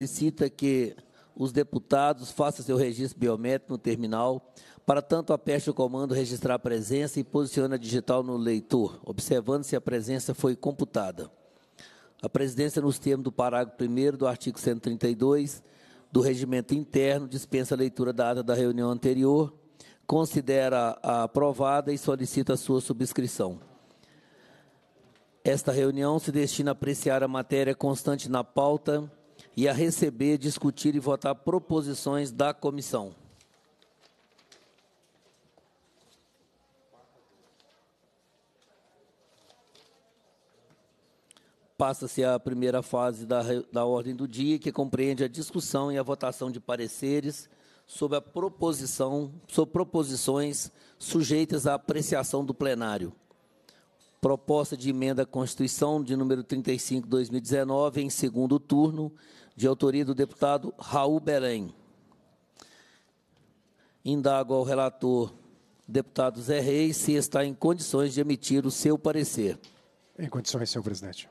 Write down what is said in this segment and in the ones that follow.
solicita que os deputados façam seu registro biométrico no terminal. Para tanto, aperte o comando registrar a presença e posicione a digital no leitor, observando se a presença foi computada. A presidência, nos termos do parágrafo 1 do artigo 132 do regimento interno, dispensa a leitura da ata da reunião anterior, considera a aprovada e solicita a sua subscrição. Esta reunião se destina a apreciar a matéria constante na pauta e a receber, discutir e votar proposições da comissão. Passa-se a primeira fase da, da ordem do dia, que compreende a discussão e a votação de pareceres sobre a proposição, sobre proposições sujeitas à apreciação do plenário proposta de emenda à Constituição de número 35, 2019, em segundo turno, de autoria do deputado Raul Belém. Indago ao relator, deputado Zé Reis, se está em condições de emitir o seu parecer. Em condições, senhor presidente.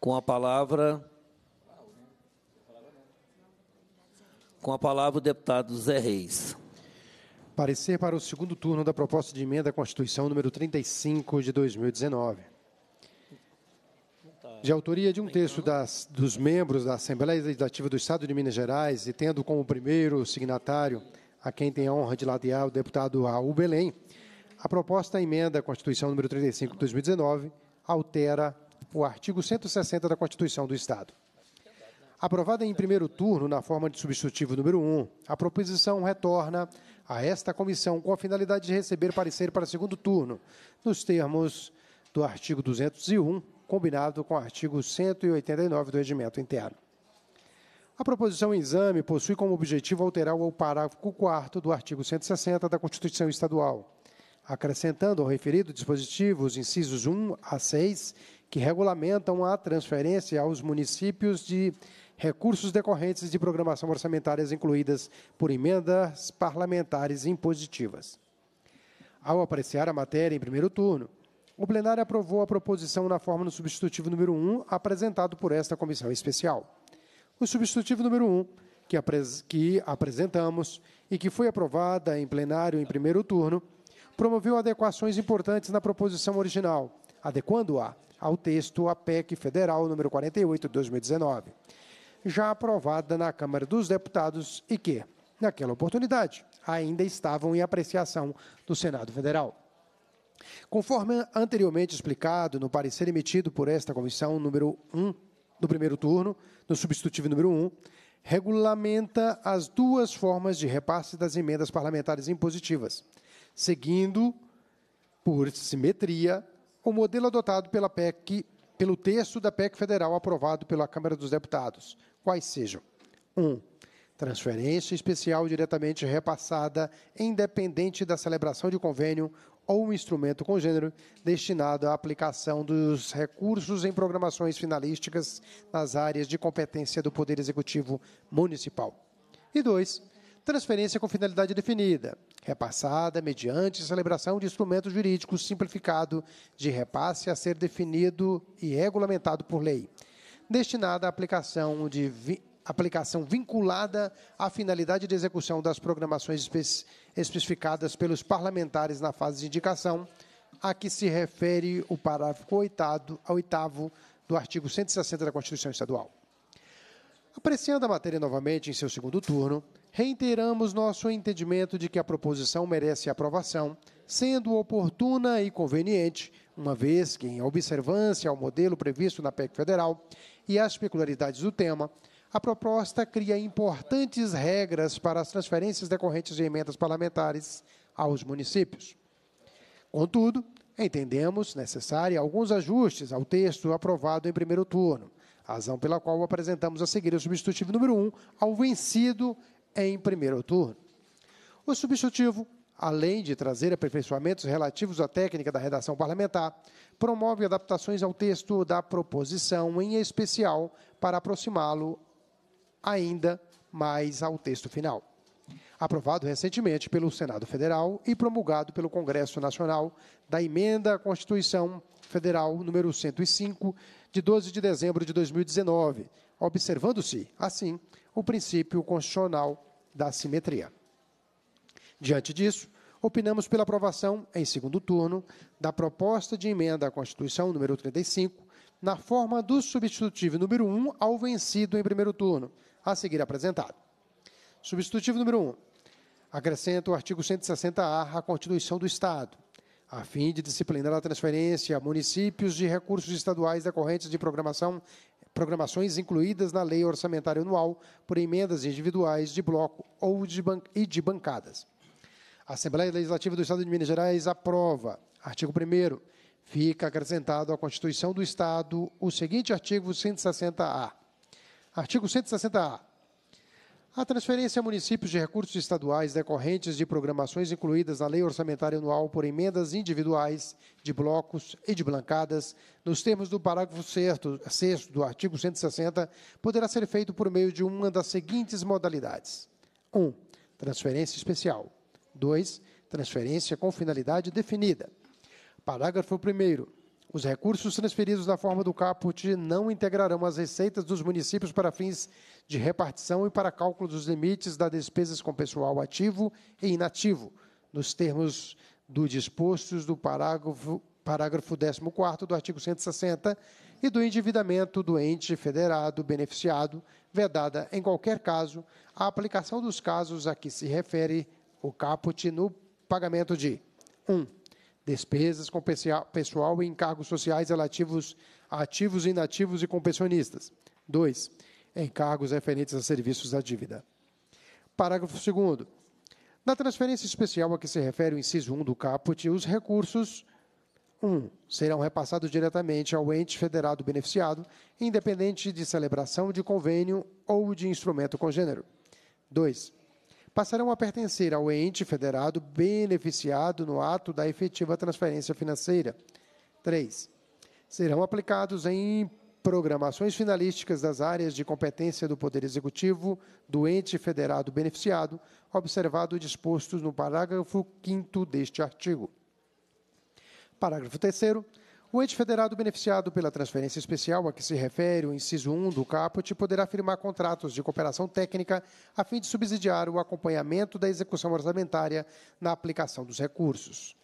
Com a palavra. Com a palavra, o deputado Zé Reis. Parecer para o segundo turno da proposta de emenda à Constituição número 35 de 2019. De autoria de um texto das, dos membros da Assembleia Legislativa do Estado de Minas Gerais e tendo como primeiro signatário a quem tem a honra de ladear o deputado Raul Belém, a proposta à emenda à Constituição número 35 de 2019 altera o artigo 160 da Constituição do Estado. Aprovada em primeiro turno na forma de substitutivo número 1, a proposição retorna a esta comissão com a finalidade de receber parecer para segundo turno, nos termos do artigo 201, combinado com o artigo 189 do Regimento Interno. A proposição em exame possui como objetivo alterar o parágrafo 4 do artigo 160 da Constituição Estadual, acrescentando ao referido dispositivo os incisos 1 a 6, que regulamentam a transferência aos municípios de recursos decorrentes de programação orçamentárias incluídas por emendas parlamentares impositivas. Ao apreciar a matéria em primeiro turno, o plenário aprovou a proposição na forma do substitutivo número 1, apresentado por esta comissão especial. O substitutivo número 1, que, apres que apresentamos e que foi aprovada em plenário em primeiro turno, promoveu adequações importantes na proposição original, adequando-a ao texto APEC Federal número 48 de 2019, já aprovada na Câmara dos Deputados e que, naquela oportunidade, ainda estavam em apreciação do Senado Federal. Conforme anteriormente explicado no parecer emitido por esta comissão número 1 do primeiro turno, no substitutivo número 1, regulamenta as duas formas de repasse das emendas parlamentares impositivas, seguindo por simetria o modelo adotado pela PEC pelo texto da PEC federal aprovado pela Câmara dos Deputados, quais sejam: 1. Um, transferência especial diretamente repassada, independente da celebração de convênio ou um instrumento congênero destinado à aplicação dos recursos em programações finalísticas nas áreas de competência do Poder Executivo Municipal. E dois, transferência com finalidade definida, repassada mediante celebração de instrumento jurídico simplificado de repasse a ser definido e regulamentado por lei, destinada à aplicação de vi aplicação vinculada à finalidade de execução das programações espe especificadas pelos parlamentares na fase de indicação, a que se refere o parágrafo 8 oitavo do artigo 160 da Constituição Estadual. Apreciando a matéria novamente em seu segundo turno, reiteramos nosso entendimento de que a proposição merece aprovação, sendo oportuna e conveniente, uma vez que, em observância ao modelo previsto na PEC federal e às peculiaridades do tema, a proposta cria importantes regras para as transferências decorrentes de emendas parlamentares aos municípios. Contudo, entendemos necessária alguns ajustes ao texto aprovado em primeiro turno, razão pela qual apresentamos a seguir o substitutivo número 1 um ao vencido em primeiro turno. O substitutivo, além de trazer aperfeiçoamentos relativos à técnica da redação parlamentar, promove adaptações ao texto da proposição, em especial para aproximá-lo ainda mais ao texto final. Aprovado recentemente pelo Senado Federal e promulgado pelo Congresso Nacional da Emenda à Constituição Federal número 105, de 12 de dezembro de 2019, observando-se, assim, o princípio constitucional da simetria. Diante disso, opinamos pela aprovação, em segundo turno, da proposta de emenda à Constituição número 35, na forma do substitutivo número 1 ao vencido em primeiro turno, a seguir apresentado. Substitutivo número 1. Acrescenta o artigo 160-A à Constituição do Estado, a fim de disciplinar a transferência a municípios de recursos estaduais decorrentes de programação programações incluídas na lei orçamentária anual por emendas individuais de bloco ou de e de bancadas. A Assembleia Legislativa do Estado de Minas Gerais aprova, artigo 1 fica acrescentado à Constituição do Estado o seguinte artigo 160-A. Artigo 160-A. A transferência a municípios de recursos estaduais decorrentes de programações incluídas na Lei Orçamentária Anual por emendas individuais, de blocos e de blancadas, nos termos do parágrafo 6 do artigo 160, poderá ser feito por meio de uma das seguintes modalidades: 1. Um, transferência especial. 2. Transferência com finalidade definida. Parágrafo 1. Os recursos transferidos na forma do caput não integrarão as receitas dos municípios para fins de repartição e para cálculo dos limites das despesas com pessoal ativo e inativo, nos termos do dispostos do parágrafo, parágrafo 14 do artigo 160 e do endividamento do ente federado beneficiado, vedada, em qualquer caso, a aplicação dos casos a que se refere o caput no pagamento de 1. Um, despesas com pessoal e encargos sociais relativos a ativos, inativos e com pensionistas. 2. Encargos referentes a serviços da dívida. Parágrafo 2. Na transferência especial a que se refere o inciso 1 do caput, os recursos 1. Um, serão repassados diretamente ao ente federado beneficiado, independente de celebração de convênio ou de instrumento congênero. 2 passarão a pertencer ao ente federado beneficiado no ato da efetiva transferência financeira. 3. Serão aplicados em programações finalísticas das áreas de competência do Poder Executivo do ente federado beneficiado, observado dispostos no parágrafo 5 deste artigo. Parágrafo 3 o ente federado beneficiado pela transferência especial a que se refere o inciso 1 do caput poderá firmar contratos de cooperação técnica a fim de subsidiar o acompanhamento da execução orçamentária na aplicação dos recursos.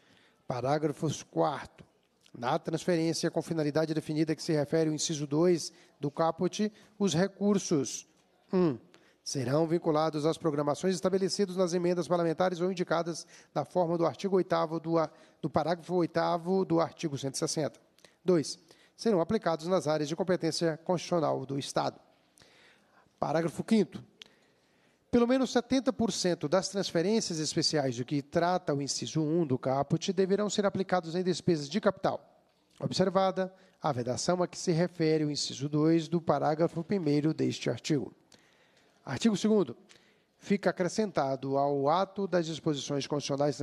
Parágrafos 4 na transferência com finalidade definida que se refere o inciso 2 do caput, os recursos 1. Um, serão vinculados às programações estabelecidas nas emendas parlamentares ou indicadas na forma do artigo 8 do, do parágrafo 8 do artigo 160. 2. Serão aplicados nas áreas de competência constitucional do Estado. Parágrafo 5 pelo menos 70% das transferências especiais de que trata o inciso 1 do caput deverão ser aplicados em despesas de capital. Observada a vedação a que se refere o inciso 2 do parágrafo 1 deste artigo. Artigo 2 Fica acrescentado ao ato das disposições constitucionais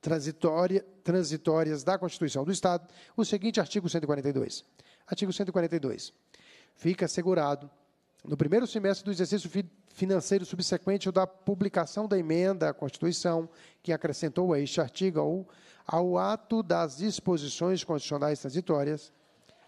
transitória, transitórias da Constituição do Estado o seguinte artigo 142. Artigo 142. Fica assegurado no primeiro semestre do exercício financeiro subsequente da publicação da emenda à Constituição, que acrescentou a este artigo ao, ao ato das disposições constitucionais transitórias,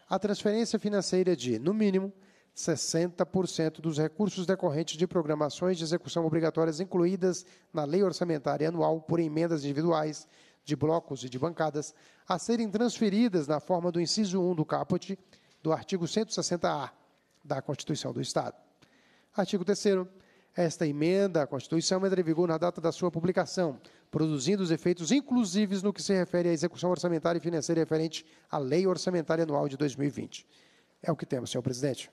a transferência financeira de, no mínimo, 60% dos recursos decorrentes de programações de execução obrigatórias incluídas na lei orçamentária anual por emendas individuais de blocos e de bancadas a serem transferidas na forma do inciso 1 do caput do artigo 160-A da Constituição do Estado. Artigo 3 esta emenda à Constituição entra em vigor na data da sua publicação, produzindo os efeitos inclusivos no que se refere à execução orçamentária e financeira referente à Lei Orçamentária Anual de 2020. É o que temos, senhor presidente.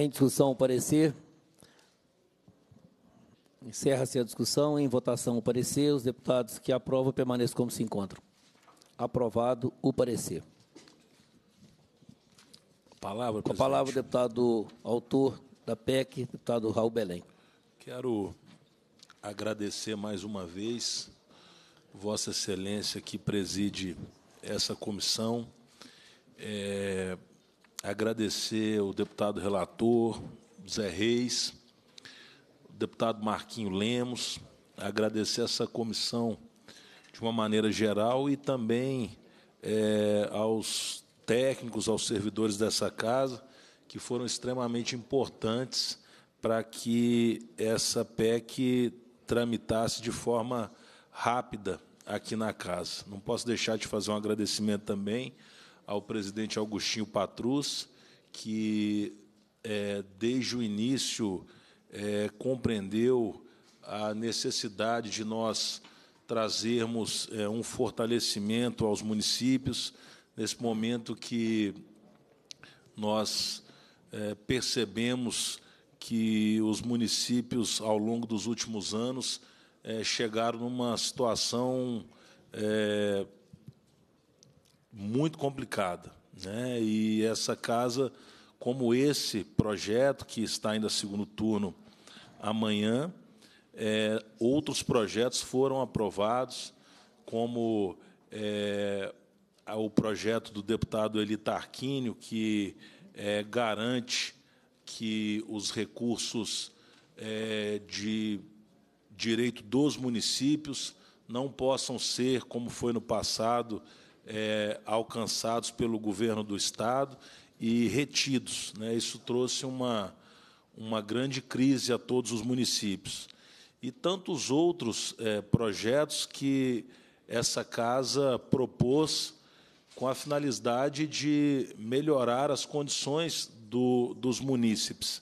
Em discussão, o parecer. Encerra-se a discussão. Em votação, o parecer. Os deputados que aprovam permaneçam como se encontram. Aprovado o parecer. Palavra, Com a palavra, o deputado autor da PEC, deputado Raul Belém. Quero agradecer mais uma vez Vossa Excelência que preside essa comissão. É, agradecer o deputado relator, Zé Reis, o deputado Marquinho Lemos, agradecer essa comissão de uma maneira geral e também é, aos técnicos, aos servidores dessa casa, que foram extremamente importantes para que essa PEC tramitasse de forma rápida aqui na casa. Não posso deixar de fazer um agradecimento também ao presidente Augustinho Patrus, que é, desde o início é, compreendeu a necessidade de nós trazermos é, um fortalecimento aos municípios, nesse momento que nós é, percebemos que os municípios, ao longo dos últimos anos, é, chegaram numa situação é, muito complicada. Né? E essa casa, como esse projeto, que está ainda segundo turno amanhã, é, outros projetos foram aprovados, como é, o projeto do deputado Eli Tarquínio, que é, garante que os recursos é, de direito dos municípios não possam ser, como foi no passado, é, alcançados pelo governo do Estado e retidos. Né? Isso trouxe uma, uma grande crise a todos os municípios. E tantos outros é, projetos que essa casa propôs com a finalidade de melhorar as condições do, dos munícipes.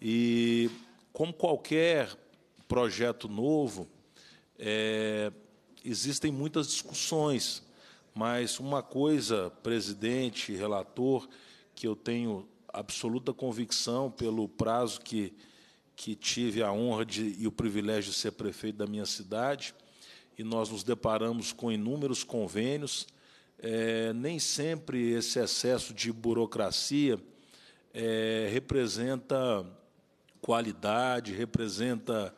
E, como qualquer projeto novo, é, existem muitas discussões. Mas uma coisa, presidente, relator, que eu tenho absoluta convicção pelo prazo que, que tive a honra de, e o privilégio de ser prefeito da minha cidade, e nós nos deparamos com inúmeros convênios. É, nem sempre esse excesso de burocracia é, representa qualidade, representa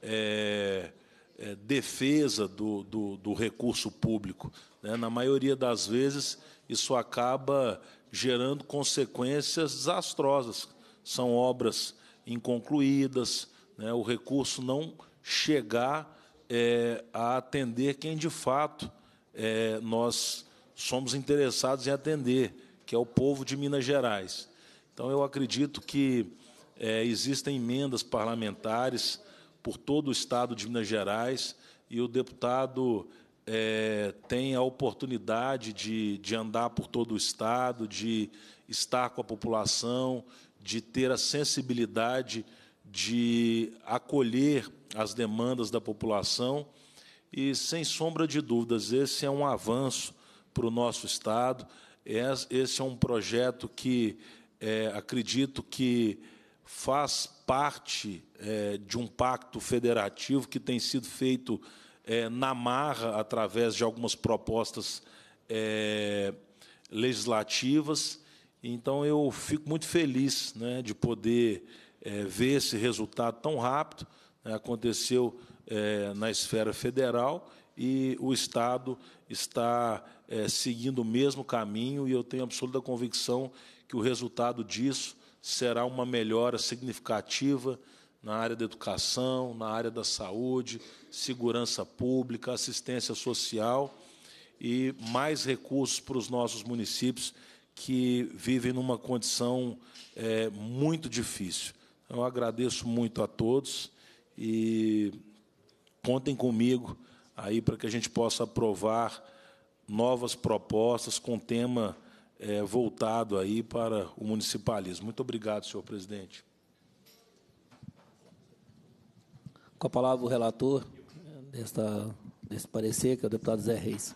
é, é, defesa do, do, do, recurso público. Né? Na maioria das vezes, isso acaba gerando consequências desastrosas. São obras inconcluídas, né? o recurso não chegar é, a atender quem de fato é, nós somos interessados em atender, que é o povo de Minas Gerais. Então, eu acredito que é, existem emendas parlamentares por todo o estado de Minas Gerais, e o deputado é, tem a oportunidade de, de andar por todo o estado, de estar com a população, de ter a sensibilidade de acolher as demandas da população. E, sem sombra de dúvidas, esse é um avanço para o nosso Estado. Esse é um projeto que é, acredito que faz parte é, de um pacto federativo que tem sido feito é, na marra através de algumas propostas é, legislativas. Então, eu fico muito feliz né, de poder é, ver esse resultado tão rápido. Né, aconteceu é, na esfera federal e o Estado está é, seguindo o mesmo caminho, e eu tenho absoluta convicção que o resultado disso será uma melhora significativa na área da educação, na área da saúde, segurança pública, assistência social e mais recursos para os nossos municípios que vivem numa condição é, muito difícil. Eu agradeço muito a todos e contem comigo aí para que a gente possa aprovar novas propostas com tema é, voltado aí para o municipalismo. Muito obrigado, senhor presidente. Com a palavra o relator desta, desse parecer, que é o deputado Zé Reis.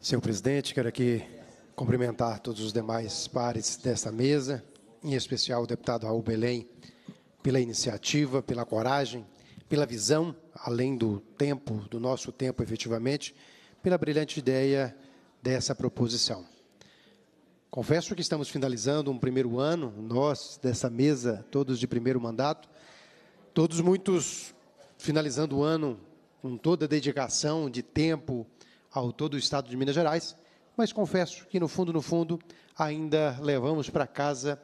Senhor presidente, quero aqui cumprimentar todos os demais pares desta mesa, em especial o deputado Raul Belém, pela iniciativa, pela coragem, pela visão, além do tempo, do nosso tempo efetivamente, pela brilhante ideia dessa proposição. Confesso que estamos finalizando um primeiro ano, nós dessa mesa, todos de primeiro mandato, todos muitos finalizando o ano com toda a dedicação de tempo ao todo o estado de Minas Gerais, mas confesso que no fundo, no fundo, ainda levamos para casa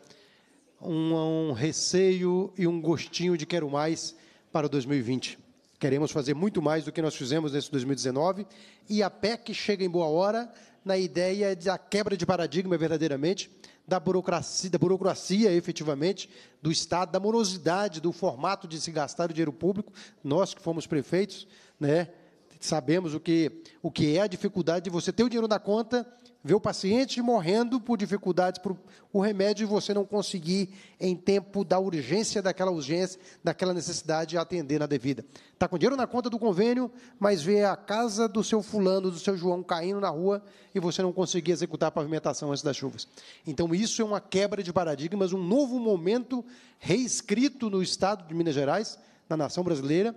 um, um receio e um gostinho de quero mais para 2020. Queremos fazer muito mais do que nós fizemos nesse 2019 e a PEC chega em boa hora na ideia da quebra de paradigma verdadeiramente da burocracia, da burocracia efetivamente do Estado, da morosidade, do formato de se gastar o dinheiro público. Nós que fomos prefeitos, né, sabemos o que o que é a dificuldade de você ter o dinheiro na conta Ver o paciente morrendo por dificuldades para o remédio e você não conseguir, em tempo da urgência daquela urgência, daquela necessidade, atender na devida. Está com dinheiro na conta do convênio, mas vê a casa do seu fulano, do seu João caindo na rua e você não conseguir executar a pavimentação antes das chuvas. Então, isso é uma quebra de paradigmas, um novo momento reescrito no Estado de Minas Gerais, na nação brasileira,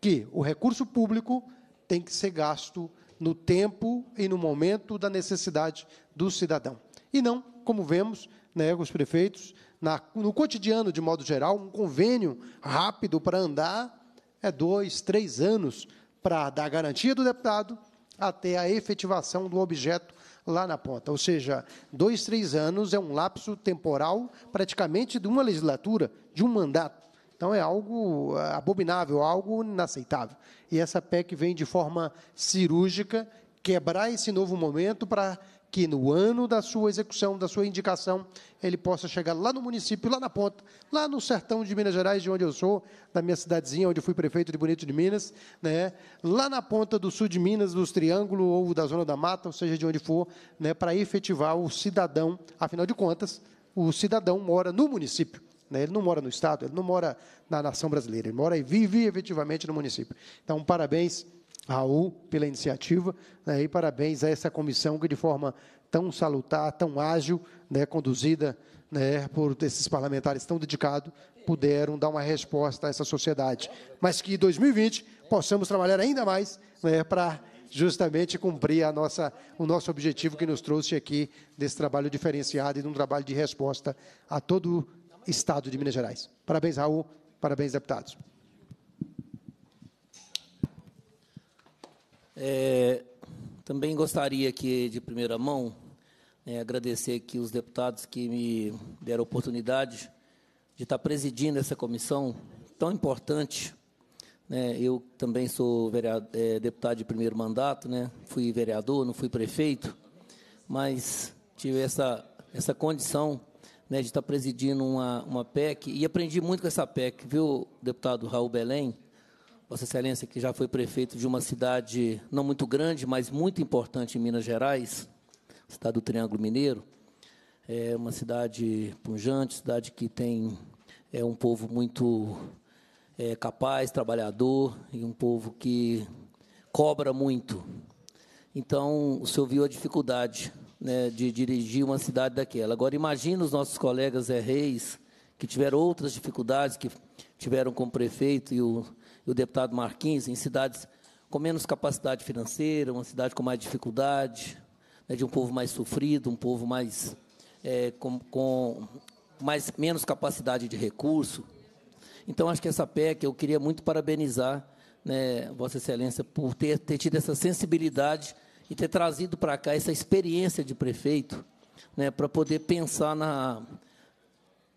que o recurso público tem que ser gasto no tempo e no momento da necessidade do cidadão. E não, como vemos, né, os prefeitos, na, no cotidiano, de modo geral, um convênio rápido para andar é dois, três anos para dar garantia do deputado até a efetivação do objeto lá na ponta. Ou seja, dois, três anos é um lapso temporal praticamente de uma legislatura, de um mandato. Então é algo ah, abominável, algo inaceitável. E essa PEC vem de forma cirúrgica quebrar esse novo momento para que no ano da sua execução, da sua indicação, ele possa chegar lá no município, lá na ponta, lá no sertão de Minas Gerais, de onde eu sou, da minha cidadezinha, onde fui prefeito de Bonito de Minas, né? lá na ponta do sul de Minas, dos Triângulo ou da Zona da Mata, ou seja, de onde for, né? para efetivar o cidadão, afinal de contas, o cidadão mora no município. Né? Ele não mora no Estado, ele não mora na nação brasileira, ele mora e vive efetivamente no município. Então, parabéns, Raul, pela iniciativa, né? e parabéns a essa comissão que, de forma tão salutar, tão ágil, né? conduzida né, por esses parlamentares tão dedicados, puderam dar uma resposta a essa sociedade. Mas que em 2020 possamos trabalhar ainda mais né, para justamente cumprir a nossa, o nosso objetivo que nos trouxe aqui desse trabalho diferenciado e de um trabalho de resposta a todo Estado de Minas Gerais. Parabéns, Raul. Parabéns, deputados. É, também gostaria aqui de primeira mão, é, agradecer aqui os deputados que me deram a oportunidade de estar presidindo essa comissão tão importante. Né? Eu também sou vereador, é, deputado de primeiro mandato, né? fui vereador, não fui prefeito, mas tive essa, essa condição né, de estar tá presidindo uma, uma PEC, e aprendi muito com essa PEC, viu, deputado Raul Belém, Vossa Excelência, que já foi prefeito de uma cidade não muito grande, mas muito importante em Minas Gerais, cidade do Triângulo Mineiro, é uma cidade punjante, cidade que tem é um povo muito é, capaz, trabalhador, e um povo que cobra muito. Então, o senhor viu a dificuldade né, de dirigir uma cidade daquela. Agora, imagina os nossos colegas é, reis, que tiveram outras dificuldades, que tiveram com o prefeito e o, e o deputado Marquinhos, em cidades com menos capacidade financeira, uma cidade com mais dificuldade, né, de um povo mais sofrido, um povo mais é, com, com mais, menos capacidade de recurso. Então, acho que essa PEC, eu queria muito parabenizar né, Vossa Excelência por ter, ter tido essa sensibilidade e ter trazido para cá essa experiência de prefeito, né, para poder pensar na,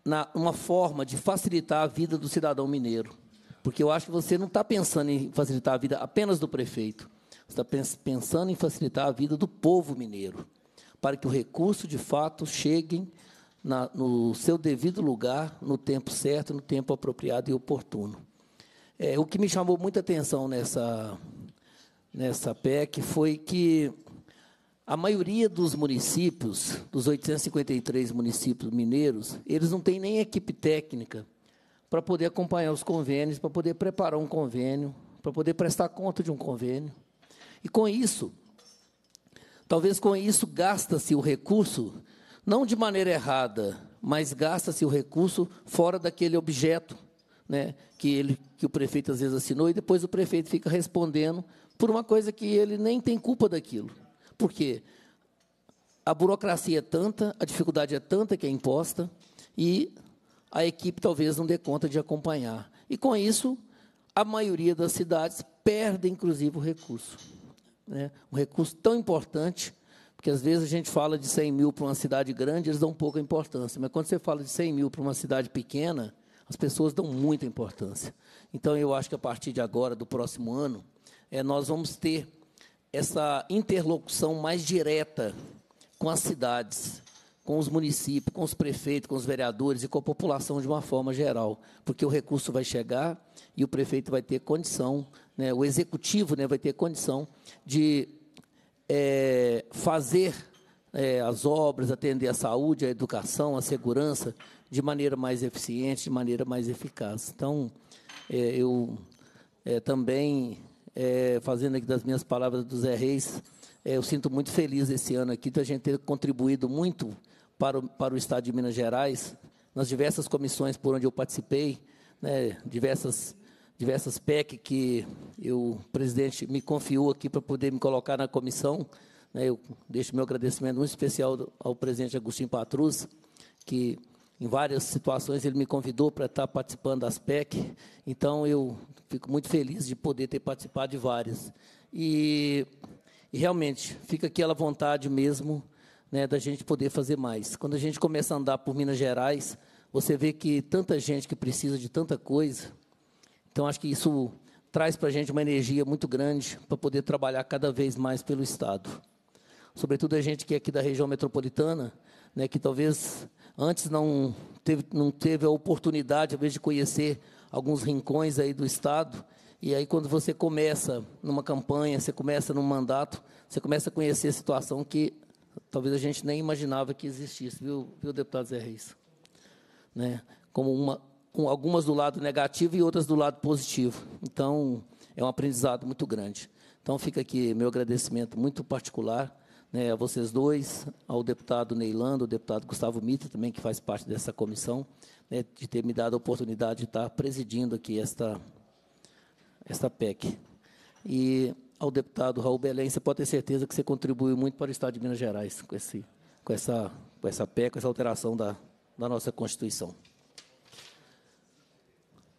na uma forma de facilitar a vida do cidadão mineiro. Porque eu acho que você não está pensando em facilitar a vida apenas do prefeito, você está pensando em facilitar a vida do povo mineiro, para que o recurso, de fato, chegue na, no seu devido lugar, no tempo certo, no tempo apropriado e oportuno. É, o que me chamou muita atenção nessa nessa PEC foi que a maioria dos municípios, dos 853 municípios mineiros, eles não têm nem equipe técnica para poder acompanhar os convênios, para poder preparar um convênio, para poder prestar conta de um convênio. E com isso, talvez com isso gasta-se o recurso, não de maneira errada, mas gasta-se o recurso fora daquele objeto, né, que ele que o prefeito às vezes assinou e depois o prefeito fica respondendo por uma coisa que ele nem tem culpa daquilo. Por quê? A burocracia é tanta, a dificuldade é tanta que é imposta e a equipe talvez não dê conta de acompanhar. E com isso, a maioria das cidades perde, inclusive, o recurso. Né? Um recurso tão importante, porque às vezes a gente fala de 100 mil para uma cidade grande, eles dão pouca importância. Mas quando você fala de 100 mil para uma cidade pequena, as pessoas dão muita importância. Então, eu acho que a partir de agora, do próximo ano, é, nós vamos ter essa interlocução mais direta com as cidades, com os municípios, com os prefeitos, com os vereadores e com a população de uma forma geral, porque o recurso vai chegar e o prefeito vai ter condição, né, o executivo né, vai ter condição de é, fazer é, as obras, atender a saúde, a educação, a segurança de maneira mais eficiente, de maneira mais eficaz. Então, é, eu é, também é, fazendo aqui das minhas palavras do Zé Reis, é, eu sinto muito feliz esse ano aqui, da gente ter contribuído muito para o, para o Estado de Minas Gerais, nas diversas comissões por onde eu participei, né, diversas, diversas PEC que eu, o presidente me confiou aqui para poder me colocar na comissão. Né, eu deixo meu agradecimento muito especial ao presidente Agostinho Patrus, que em várias situações ele me convidou para estar participando das PEC, então eu fico muito feliz de poder ter participado de várias. E, e realmente, fica aquela vontade mesmo né, da gente poder fazer mais. Quando a gente começa a andar por Minas Gerais, você vê que tanta gente que precisa de tanta coisa, então acho que isso traz para a gente uma energia muito grande para poder trabalhar cada vez mais pelo Estado. Sobretudo a gente que é aqui da região metropolitana, né, que talvez antes não teve, não teve a oportunidade, às vezes, de conhecer alguns rincões aí do Estado. E aí, quando você começa numa campanha, você começa num mandato, você começa a conhecer a situação que talvez a gente nem imaginava que existisse, viu, viu deputado Zé Reis? Né? Como uma, com algumas do lado negativo e outras do lado positivo. Então, é um aprendizado muito grande. Então, fica aqui meu agradecimento muito particular né, a vocês dois, ao deputado Neilando, ao deputado Gustavo Mitre também que faz parte dessa comissão, né, de ter me dado a oportunidade de estar presidindo aqui esta, esta PEC. E ao deputado Raul Belém, você pode ter certeza que você contribuiu muito para o Estado de Minas Gerais com, esse, com, essa, com essa PEC, com essa alteração da, da nossa Constituição.